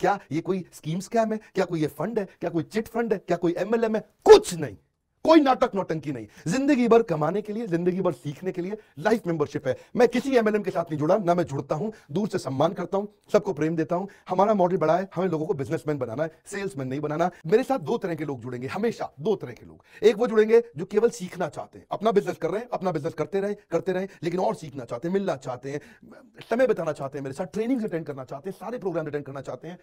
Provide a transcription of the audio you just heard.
क्या ये कोई स्कीम स्कैम है क्या कोई ये फंड है क्या कोई चिट फंड है क्या कोई एमएलएम है कुछ नहीं कोई नाटक नौटंकी नहीं जिंदगी भर कमाने के लिए जिंदगी भर सीखने के लिए लाइफ मेंबरशिप है मैं किसी एमएलएम के साथ नहीं जुड़ा ना मैं जुड़ता हूं दूर से सम्मान करता हूं सबको प्रेम देता हूं हमारा मॉडल बड़ा है हमें लोगों को बिजनेसमैन बनाना है सेल्समैन नहीं बनाना मेरे साथ दो तरह के लोग जुड़ेंगे हमेशा दो तरह के लोग एक वो जुड़ेंगे जो केवल सीखना चाहते हैं अपना बिजनेस कर रहे हैं अपना बिजनेस करते रहे करते रहे लेकिन और सीखना चाहते हैं मिलना चाहते हैं समय बताना चाहते हैं मेरे साथ ट्रेनिंग अटेंड करना चाहते हैं सारे प्रोग्राम अटेंड करना चाहते हैं